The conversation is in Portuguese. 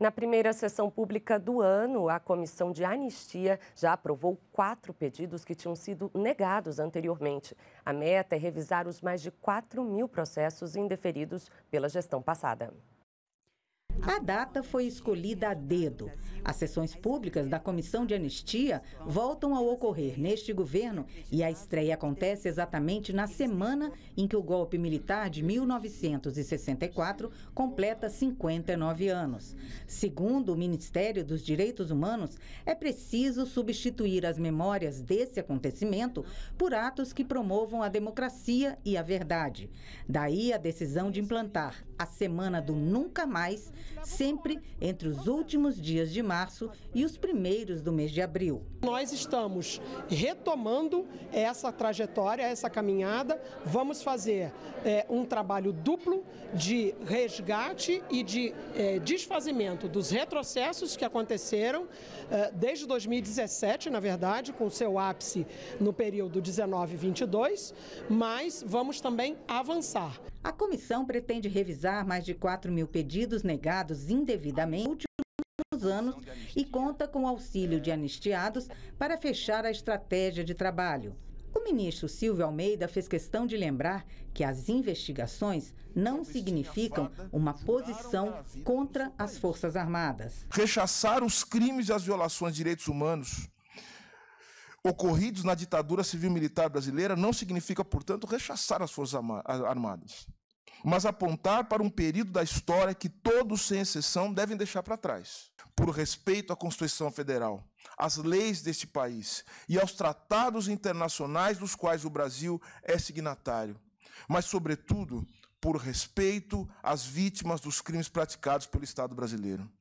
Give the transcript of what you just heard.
Na primeira sessão pública do ano, a Comissão de Anistia já aprovou quatro pedidos que tinham sido negados anteriormente. A meta é revisar os mais de 4 mil processos indeferidos pela gestão passada. A data foi escolhida a dedo. As sessões públicas da Comissão de Anistia voltam a ocorrer neste governo e a estreia acontece exatamente na semana em que o golpe militar de 1964 completa 59 anos. Segundo o Ministério dos Direitos Humanos, é preciso substituir as memórias desse acontecimento por atos que promovam a democracia e a verdade. Daí a decisão de implantar a Semana do Nunca Mais sempre entre os últimos dias de março e os primeiros do mês de abril. Nós estamos retomando essa trajetória, essa caminhada. Vamos fazer é, um trabalho duplo de resgate e de é, desfazimento dos retrocessos que aconteceram é, desde 2017, na verdade, com seu ápice no período 19-22, mas vamos também avançar. A comissão pretende revisar mais de 4 mil pedidos negados indevidamente nos últimos anos e conta com o auxílio de é. anistiados para fechar a estratégia de trabalho. O ministro Silvio Almeida fez questão de lembrar que as investigações não significam uma posição contra as Forças Armadas. Rechaçar os crimes e as violações de direitos humanos ocorridos na ditadura civil-militar brasileira não significa, portanto, rechaçar as Forças Armadas, mas apontar para um período da história que todos, sem exceção, devem deixar para trás, por respeito à Constituição Federal, às leis deste país e aos tratados internacionais dos quais o Brasil é signatário, mas, sobretudo, por respeito às vítimas dos crimes praticados pelo Estado brasileiro.